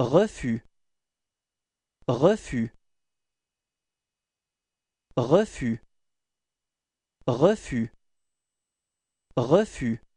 refus refus refus refus refus